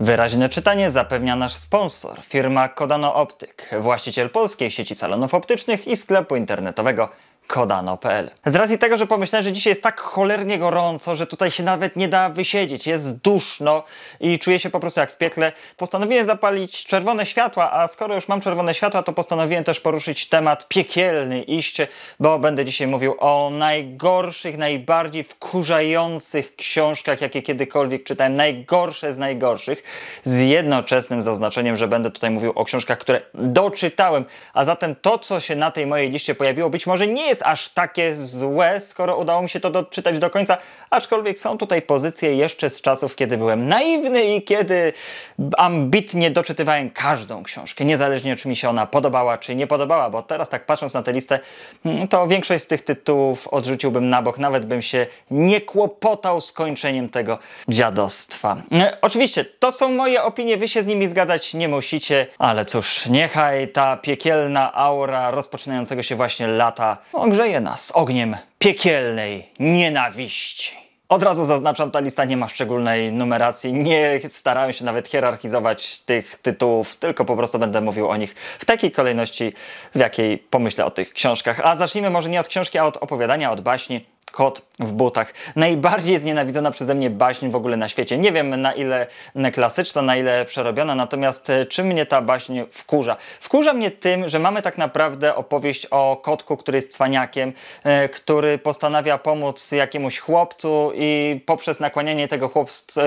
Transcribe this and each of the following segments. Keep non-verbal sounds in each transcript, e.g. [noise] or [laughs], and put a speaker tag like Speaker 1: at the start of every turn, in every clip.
Speaker 1: Wyraźne czytanie zapewnia nasz sponsor, firma Kodano Optyk, właściciel polskiej sieci salonów optycznych i sklepu internetowego kodano.pl. Z racji tego, że pomyślałem, że dzisiaj jest tak cholernie gorąco, że tutaj się nawet nie da wysiedzieć, jest duszno i czuję się po prostu jak w piekle, postanowiłem zapalić czerwone światła, a skoro już mam czerwone światła, to postanowiłem też poruszyć temat piekielny iście, bo będę dzisiaj mówił o najgorszych, najbardziej wkurzających książkach, jakie kiedykolwiek czytałem, najgorsze z najgorszych, z jednoczesnym zaznaczeniem, że będę tutaj mówił o książkach, które doczytałem, a zatem to, co się na tej mojej liście pojawiło, być może nie jest jest aż takie złe, skoro udało mi się to doczytać do końca, aczkolwiek są tutaj pozycje jeszcze z czasów, kiedy byłem naiwny i kiedy ambitnie doczytywałem każdą książkę, niezależnie czy mi się ona podobała, czy nie podobała, bo teraz tak patrząc na tę listę, mm, to większość z tych tytułów odrzuciłbym na bok, nawet bym się nie kłopotał skończeniem tego dziadostwa. E, oczywiście, to są moje opinie, wy się z nimi zgadzać nie musicie, ale cóż, niechaj ta piekielna aura rozpoczynającego się właśnie lata ogrzeje nas ogniem piekielnej nienawiści. Od razu zaznaczam, ta lista nie ma szczególnej numeracji. Nie starałem się nawet hierarchizować tych tytułów, tylko po prostu będę mówił o nich w takiej kolejności, w jakiej pomyślę o tych książkach. A zacznijmy może nie od książki, a od opowiadania, od baśni kot w butach. Najbardziej znienawidzona przeze mnie baśń w ogóle na świecie. Nie wiem na ile klasyczna, na ile przerobiona, natomiast e, czy mnie ta baśń wkurza? Wkurza mnie tym, że mamy tak naprawdę opowieść o kotku, który jest cwaniakiem, e, który postanawia pomóc jakiemuś chłopcu i poprzez nakłanianie tego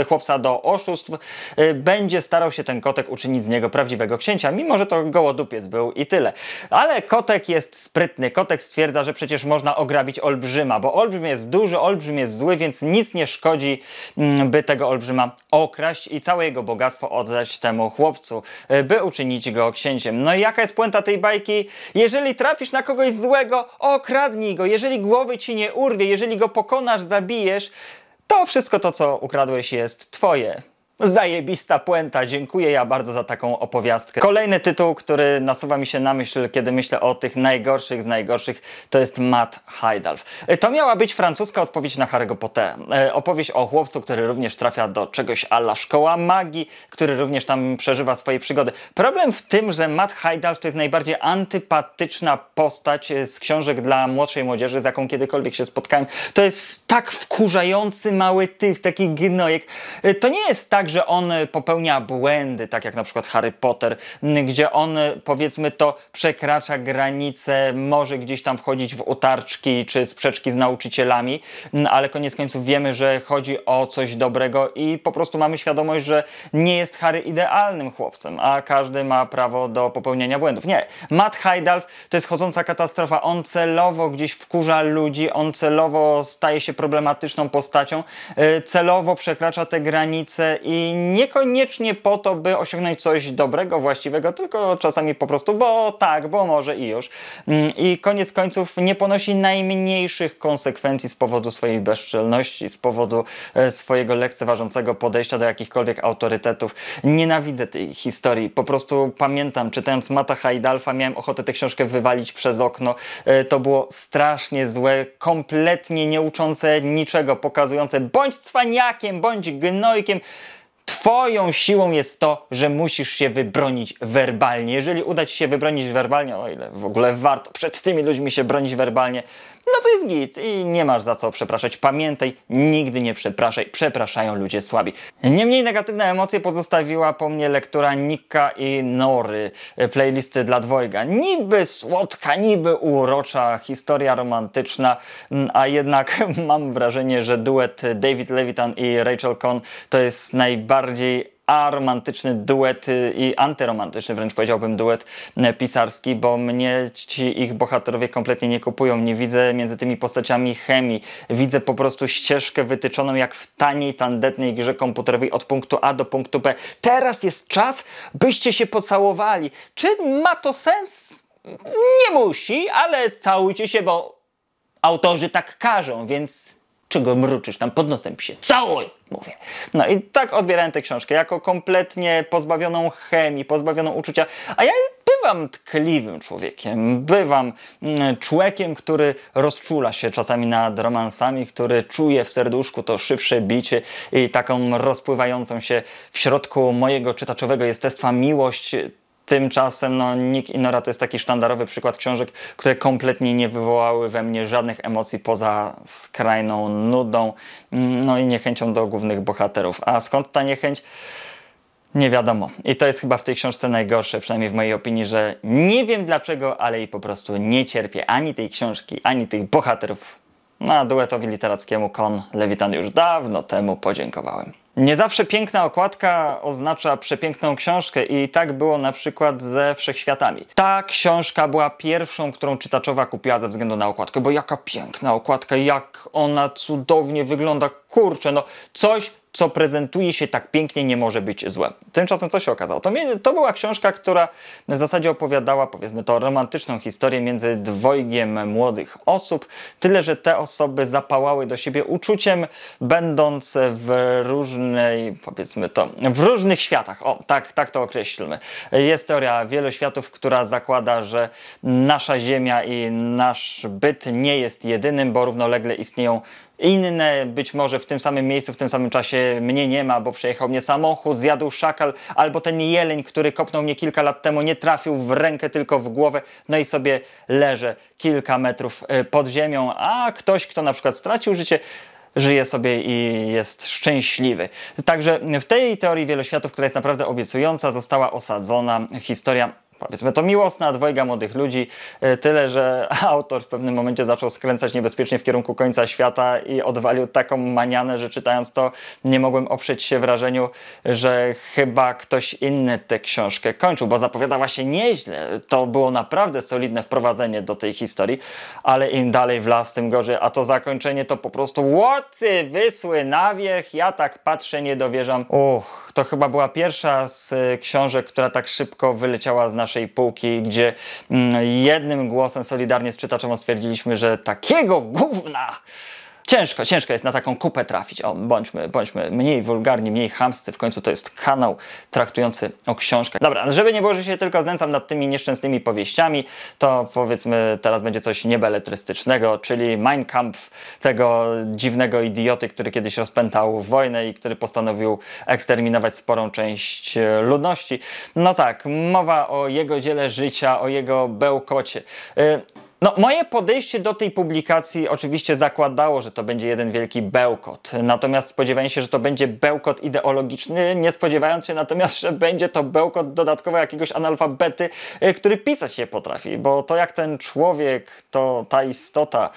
Speaker 1: chłopca do oszustw e, będzie starał się ten kotek uczynić z niego prawdziwego księcia, mimo że to gołodupiec był i tyle. Ale kotek jest sprytny. Kotek stwierdza, że przecież można ograbić olbrzyma, bo olbrzym olbrzym jest duży, olbrzym jest zły, więc nic nie szkodzi, mm, by tego olbrzyma okraść i całe jego bogactwo oddać temu chłopcu, y, by uczynić go księciem. No i jaka jest puenta tej bajki? Jeżeli trafisz na kogoś złego, okradnij go. Jeżeli głowy ci nie urwie, jeżeli go pokonasz, zabijesz, to wszystko to, co ukradłeś, jest twoje. Zajebista puenta, dziękuję ja bardzo za taką opowiastkę. Kolejny tytuł, który nasuwa mi się na myśl, kiedy myślę o tych najgorszych z najgorszych, to jest Matt Heidalf. E, to miała być francuska odpowiedź na Harry Pottera. E, opowieść o chłopcu, który również trafia do czegoś ala szkoła magii, który również tam przeżywa swoje przygody. Problem w tym, że Matt Heidalf to jest najbardziej antypatyczna postać e, z książek dla młodszej młodzieży, z jaką kiedykolwiek się spotkałem. To jest tak wkurzający mały tyw taki gnojek. To nie jest tak, że on y, popełnia błędy, tak jak na przykład Harry Potter, gdzie on y, powiedzmy to przekracza granice, może gdzieś tam wchodzić w utarczki czy sprzeczki z nauczycielami, ale koniec końców wiemy, że chodzi o coś dobrego i po prostu mamy świadomość, że nie jest Harry idealnym chłopcem, a każdy ma prawo do popełniania błędów. Nie, Matt Heidalf to jest chodząca katastrofa, on celowo gdzieś wkurza ludzi, on celowo staje się problematyczną postacią, y, celowo przekracza te granice i i niekoniecznie po to, by osiągnąć coś dobrego, właściwego, tylko czasami po prostu, bo tak, bo może i już. Mm, I koniec końców nie ponosi najmniejszych konsekwencji z powodu swojej bezczelności, z powodu e, swojego lekceważącego podejścia do jakichkolwiek autorytetów. Nienawidzę tej historii. Po prostu pamiętam, czytając Mata Hajdalfa, miałem ochotę tę książkę wywalić przez okno. E, to było strasznie złe, kompletnie nieuczące niczego, pokazujące bądź cwaniakiem, bądź gnojkiem. Twoją siłą jest to, że musisz się wybronić werbalnie. Jeżeli uda ci się wybronić werbalnie, o ile w ogóle warto przed tymi ludźmi się bronić werbalnie, no to jest git i nie masz za co przepraszać. Pamiętaj, nigdy nie przepraszaj, przepraszają ludzie słabi. Niemniej negatywne emocje pozostawiła po mnie lektura Nika i Nory, playlisty dla dwojga. Niby słodka, niby urocza historia romantyczna, mm, a jednak [laughs] mam wrażenie, że duet David Levitan i Rachel Cohn to jest najbardziej bardziej aromantyczny duet i antyromantyczny wręcz powiedziałbym duet e, pisarski, bo mnie ci ich bohaterowie kompletnie nie kupują. Nie widzę między tymi postaciami chemii. Widzę po prostu ścieżkę wytyczoną jak w taniej, tandetnej grze komputerowej od punktu A do punktu B. Teraz jest czas, byście się pocałowali. Czy ma to sens? Nie musi, ale całujcie się, bo autorzy tak każą, więc czego mruczysz tam pod nosem psie, całuj, mówię. No i tak odbierałem tę książkę, jako kompletnie pozbawioną chemii, pozbawioną uczucia, a ja bywam tkliwym człowiekiem, bywam mm, człowiekiem, który rozczula się czasami nad romansami, który czuje w serduszku to szybsze bicie i taką rozpływającą się w środku mojego czytaczowego jestestwa miłość Tymczasem no, Nick Inora to jest taki sztandarowy przykład książek, które kompletnie nie wywołały we mnie żadnych emocji poza skrajną nudą mm, no i niechęcią do głównych bohaterów. A skąd ta niechęć? Nie wiadomo. I to jest chyba w tej książce najgorsze, przynajmniej w mojej opinii, że nie wiem dlaczego, ale i po prostu nie cierpię ani tej książki, ani tych bohaterów. Na duetowi literackiemu Kon Lewitan już dawno temu podziękowałem. Nie zawsze piękna okładka oznacza przepiękną książkę i tak było na przykład ze Wszechświatami. Ta książka była pierwszą, którą czytaczowa kupiła ze względu na okładkę, bo jaka piękna okładka, jak ona cudownie wygląda, kurczę, no coś co prezentuje się tak pięknie, nie może być złe. Tymczasem co się okazało? To, to była książka, która w zasadzie opowiadała, powiedzmy, to romantyczną historię między dwojgiem młodych osób, tyle, że te osoby zapałały do siebie uczuciem, będąc w różnej, powiedzmy to, w różnych światach. O, tak, tak to określmy. Jest teoria wieloświatów, która zakłada, że nasza Ziemia i nasz byt nie jest jedynym, bo równolegle istnieją inne, być może w tym samym miejscu, w tym samym czasie mnie nie ma, bo przejechał mnie samochód, zjadł szakal, albo ten jeleń, który kopnął mnie kilka lat temu, nie trafił w rękę, tylko w głowę, no i sobie leżę kilka metrów y, pod ziemią, a ktoś, kto na przykład stracił życie, żyje sobie i jest szczęśliwy. Także w tej teorii wieloświatów, która jest naprawdę obiecująca, została osadzona historia powiedzmy to miłosna dwojga młodych ludzi, y, tyle, że [laughs] autor w pewnym momencie zaczął skręcać niebezpiecznie w kierunku końca świata i odwalił taką manianę, że czytając to nie mogłem oprzeć się wrażeniu, że chyba ktoś inny tę książkę kończył, bo zapowiadała się nieźle. To było naprawdę solidne wprowadzenie do tej historii, ale im dalej w las, tym gorzej, a to zakończenie to po prostu łocy wysły na wierch, ja tak patrzę, nie dowierzam. Uch, to chyba była pierwsza z y, książek, która tak szybko wyleciała z naszych naszej półki, gdzie mm, jednym głosem solidarnie z czytaczem stwierdziliśmy, że takiego gówna ciężko, ciężko jest na taką kupę trafić. O, bądźmy, bądźmy mniej wulgarni, mniej chamscy. W końcu to jest kanał traktujący o książkach. Dobra, no żeby nie było, że się tylko znęcam nad tymi nieszczęsnymi powieściami, to powiedzmy teraz będzie coś niebeletrystycznego, czyli Mein Kampf tego dziwnego idioty, który kiedyś rozpętał wojnę i który postanowił eksterminować sporą część e, ludności. No tak, mowa o jego dziele życia, o jego bełkocie. E, no, moje podejście do tej publikacji oczywiście zakładało, że to będzie jeden wielki bełkot. Natomiast spodziewałem się, że to będzie bełkot ideologiczny, nie spodziewając się natomiast, że będzie to bełkot dodatkowo jakiegoś analfabety, y, który pisać się potrafi. Bo to jak ten człowiek, to ta istota,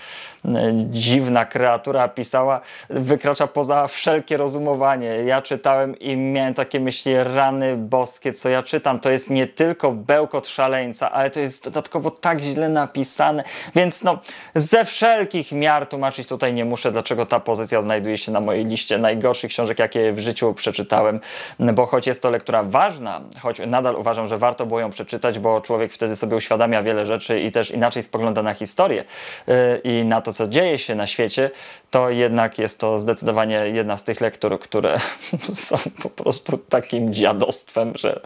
Speaker 1: y, dziwna kreatura pisała, wykracza poza wszelkie rozumowanie. Ja czytałem i miałem takie myśli, rany boskie, co ja czytam. To jest nie tylko bełkot szaleńca, ale to jest dodatkowo tak źle napisane, więc no, ze wszelkich miar tłumaczyć tutaj nie muszę, dlaczego ta pozycja znajduje się na mojej liście najgorszych książek, jakie w życiu przeczytałem, bo choć jest to lektura ważna, choć nadal uważam, że warto było ją przeczytać, bo człowiek wtedy sobie uświadamia wiele rzeczy i też inaczej spogląda na historię y, i na to, co dzieje się na świecie, to jednak jest to zdecydowanie jedna z tych lektur, które [laughs] są po prostu takim dziadostwem, że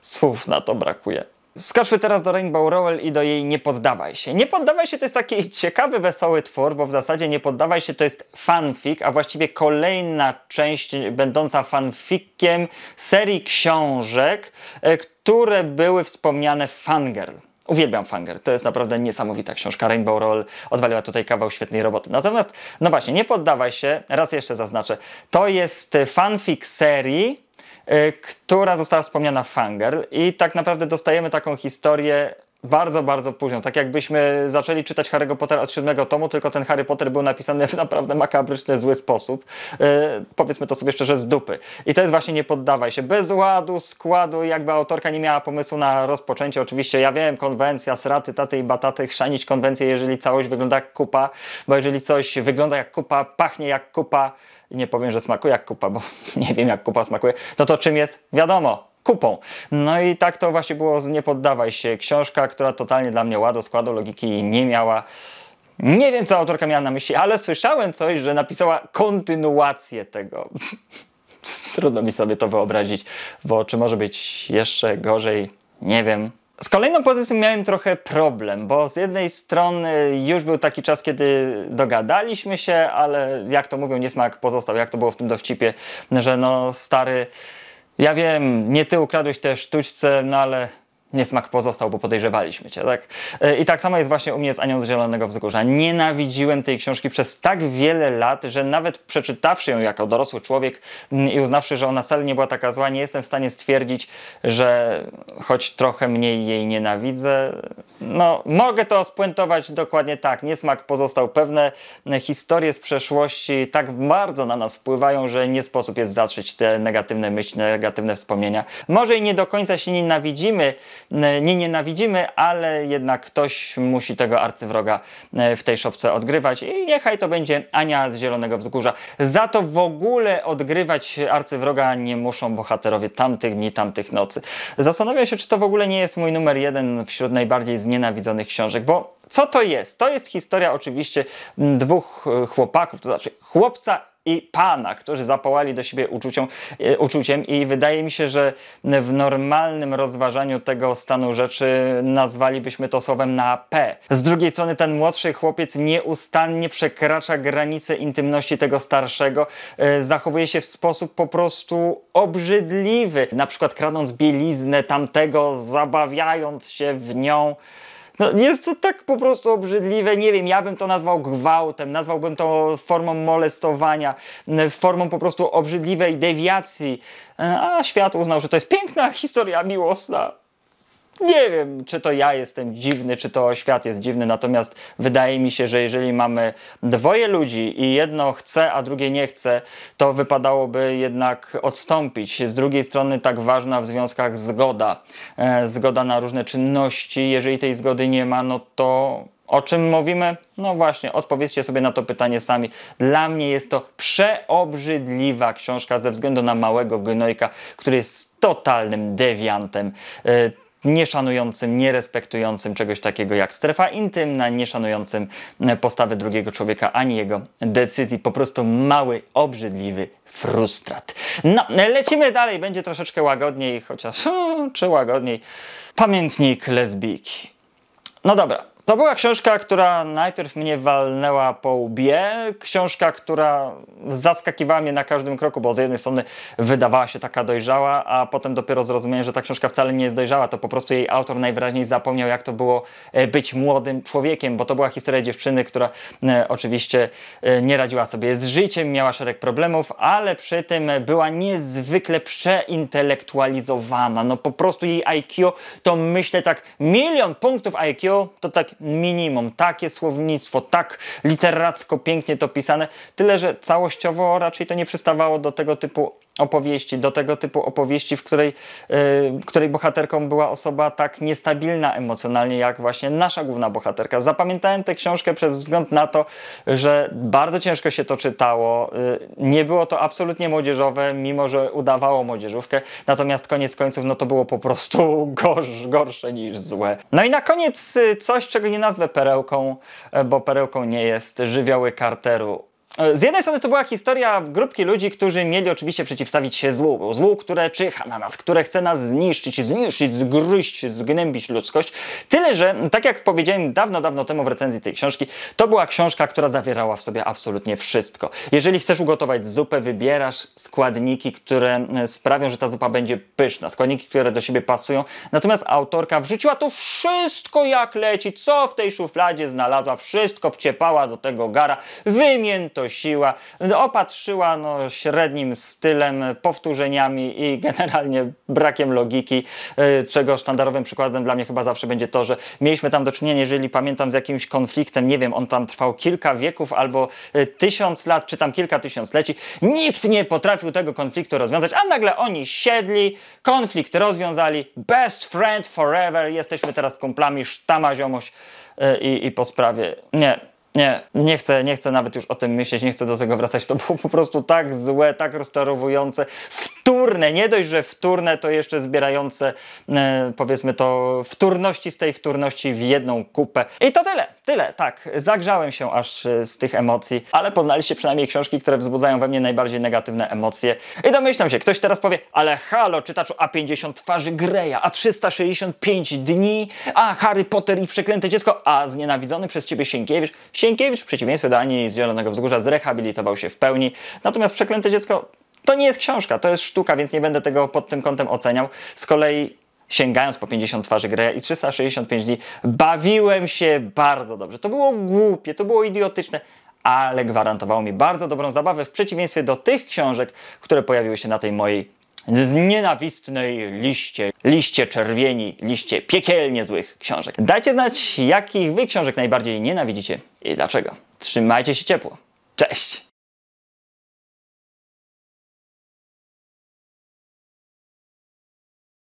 Speaker 1: słów na to brakuje. Skoczmy teraz do Rainbow Rowell i do jej Nie poddawaj się. Nie poddawaj się to jest taki [laughs] ciekawy, wesoły twór, bo w zasadzie Nie poddawaj się to jest fanfic, a właściwie kolejna część będąca fanficiem serii książek, e, które były wspomniane w Fangirl. Uwielbiam Fanger. To jest naprawdę niesamowita książka. Rainbow Roll odwaliła tutaj kawał świetnej roboty. Natomiast, no właśnie, nie poddawaj się, raz jeszcze zaznaczę, to jest fanfic serii, E, która została wspomniana Fanger Fangirl i tak naprawdę dostajemy taką historię bardzo, bardzo późno. Tak jakbyśmy zaczęli czytać Harry'ego Pottera od siódmego tomu, tylko ten Harry Potter był napisany w naprawdę makabryczny, zły sposób. Yy, powiedzmy to sobie szczerze, z dupy. I to jest właśnie nie poddawaj się. Bez ładu, składu, jakby autorka nie miała pomysłu na rozpoczęcie. Oczywiście ja wiem, konwencja, sraty, taty i bataty, chrzanić konwencję, jeżeli całość wygląda jak kupa, bo jeżeli coś wygląda jak kupa, pachnie jak kupa, nie powiem, że smakuje jak kupa, bo [laughs] nie wiem jak kupa smakuje, no to czym jest? Wiadomo, kupą. No i tak to właśnie było z Nie poddawaj się. Książka, która totalnie dla mnie ładu, składu, logiki nie miała. Nie wiem, co autorka miała na myśli, ale słyszałem coś, że napisała kontynuację tego. [laughs] Trudno mi sobie to wyobrazić, bo czy może być jeszcze gorzej? Nie wiem. Z kolejną pozycją miałem trochę problem, bo z jednej strony już był taki czas, kiedy dogadaliśmy się, ale jak to mówią, niesmak pozostał, jak to było w tym dowcipie, że no stary ja wiem, nie ty ukradłeś te sztuczce, no ale niesmak pozostał, bo podejrzewaliśmy cię, tak? E, I tak samo jest właśnie u mnie z Anią z Zielonego Wzgórza. Nienawidziłem tej książki przez tak wiele lat, że nawet przeczytawszy ją jako dorosły człowiek mm, i uznawszy, że ona wcale nie była taka zła, nie jestem w stanie stwierdzić, że choć trochę mniej jej nienawidzę. No, mogę to spuentować dokładnie tak. Niesmak pozostał. Pewne e, historie z przeszłości tak bardzo na nas wpływają, że nie sposób jest zatrzeć te negatywne myśli, negatywne wspomnienia. Może i nie do końca się nienawidzimy, E, nie nienawidzimy, ale jednak ktoś musi tego arcywroga e, w tej szopce odgrywać i niechaj to będzie Ania z Zielonego Wzgórza. Za to w ogóle odgrywać arcywroga nie muszą bohaterowie tamtych dni, tamtych nocy. Zastanawiam się, czy to w ogóle nie jest mój numer jeden wśród najbardziej znienawidzonych książek, bo co to jest? To jest historia oczywiście dwóch e, chłopaków, to znaczy chłopca i Pana, którzy zapołali do siebie e, uczuciem i wydaje mi się, że w normalnym rozważaniu tego stanu rzeczy nazwalibyśmy to słowem na P. Z drugiej strony ten młodszy chłopiec nieustannie przekracza granice intymności tego starszego, e, zachowuje się w sposób po prostu obrzydliwy, na przykład kradąc bieliznę tamtego, zabawiając się w nią. No jest to tak po prostu obrzydliwe, nie wiem, ja bym to nazwał gwałtem, nazwałbym to formą molestowania, formą po prostu obrzydliwej dewiacji, e, a świat uznał, że to jest piękna historia miłosna nie wiem, czy to ja jestem dziwny, czy to świat jest dziwny, natomiast wydaje mi się, że jeżeli mamy dwoje ludzi i jedno chce, a drugie nie chce, to wypadałoby jednak odstąpić. Z drugiej strony tak ważna w związkach zgoda. E, zgoda na różne czynności. Jeżeli tej zgody nie ma, no to o czym mówimy? No właśnie, odpowiedzcie sobie na to pytanie sami. Dla mnie jest to przeobrzydliwa książka ze względu na małego gnojka, który jest totalnym dewiantem. E, nieszanującym, nierespektującym czegoś takiego jak strefa intymna, nieszanującym e, postawy drugiego człowieka ani jego decyzji. Po prostu mały, obrzydliwy frustrat. No, e, lecimy dalej, będzie troszeczkę łagodniej, chociaż hmm, czy łagodniej. Pamiętnik lesbijki. No dobra, to była książka, która najpierw mnie walnęła po łbie, książka, która zaskakiwała mnie na każdym kroku, bo z jednej strony wydawała się taka dojrzała, a potem dopiero zrozumiałem, że ta książka wcale nie jest dojrzała, to po prostu jej autor najwyraźniej zapomniał, jak to było e, być młodym człowiekiem, bo to była historia dziewczyny, która e, oczywiście e, nie radziła sobie z życiem, miała szereg problemów, ale przy tym była niezwykle przeintelektualizowana, no po prostu jej IQ to myślę tak milion punktów IQ, to tak minimum, takie słownictwo, tak literacko pięknie to pisane, tyle że całościowo raczej to nie przystawało do tego typu opowieści, do tego typu opowieści, w której, yy, której bohaterką była osoba tak niestabilna emocjonalnie, jak właśnie nasza główna bohaterka. Zapamiętałem tę książkę przez wzgląd na to, że bardzo ciężko się to czytało. Yy, nie było to absolutnie młodzieżowe, mimo że udawało młodzieżówkę, natomiast koniec końców no to było po prostu [laughs] gorsz, gorsze niż złe. No i na koniec e, coś, czego nie nazwę perełką, bo perełką nie jest, żywioły Carteru. E, z jednej strony to była historia grupki ludzi, którzy mieli oczywiście przeciwstawić się złu. Złu, które czyha na nas, które chce nas zniszczyć, zniszczyć, zgryźć, zgnębić ludzkość. Tyle, że tak jak powiedziałem dawno, dawno temu w recenzji tej książki, to była książka, która zawierała w sobie absolutnie wszystko. Jeżeli chcesz ugotować zupę, wybierasz składniki, które e, sprawią, że ta zupa będzie pyszna. Składniki, które do siebie pasują. Natomiast autorka wrzuciła tu wszystko jak leci, co w tej szufladzie znalazła, wszystko wciepała do tego gara, wymięto siła opatrzyła no, średnim stylem, powtórzeniami i generalnie brakiem logiki, y, czego sztandarowym przykładem dla mnie chyba zawsze będzie to, że mieliśmy tam do czynienia, jeżeli pamiętam, z jakimś konfliktem, nie wiem, on tam trwał kilka wieków albo y, tysiąc lat, czy tam kilka tysiącleci, nikt nie potrafił tego konfliktu rozwiązać, a nagle oni siedli, konflikt rozwiązali, best friend forever, jesteśmy teraz kumplami, sztama ziomość. Y, i, i po sprawie. Nie, nie, nie chcę, nie chcę nawet już o tym myśleć, nie chcę do tego wracać. To było po prostu tak złe, tak rozczarowujące. W wtórne, nie dość, że wtórne, to jeszcze zbierające e, powiedzmy to wtórności z tej wtórności w jedną kupę. I to tyle, tyle, tak, zagrzałem się aż e, z tych emocji, ale poznaliście przynajmniej książki, które wzbudzają we mnie najbardziej negatywne emocje. I domyślam się, ktoś teraz powie, ale halo, czytaczu A50 twarzy Greya, A365 dni, a Harry Potter i przeklęte dziecko, a znienawidzony przez ciebie Sienkiewicz. Sienkiewicz w przeciwieństwie do Ani z Zielonego Wzgórza zrehabilitował się w pełni, natomiast przeklęte dziecko to nie jest książka, to jest sztuka, więc nie będę tego pod tym kątem oceniał. Z kolei sięgając po 50 twarzy Greya i 365 dni, bawiłem się bardzo dobrze. To było głupie, to było idiotyczne, ale gwarantowało mi bardzo dobrą zabawę w przeciwieństwie do tych książek, które pojawiły się na tej mojej nienawistnej liście, liście czerwieni, liście piekielnie złych książek. Dajcie znać, jakich wy książek najbardziej nienawidzicie i dlaczego. Trzymajcie się ciepło. Cześć!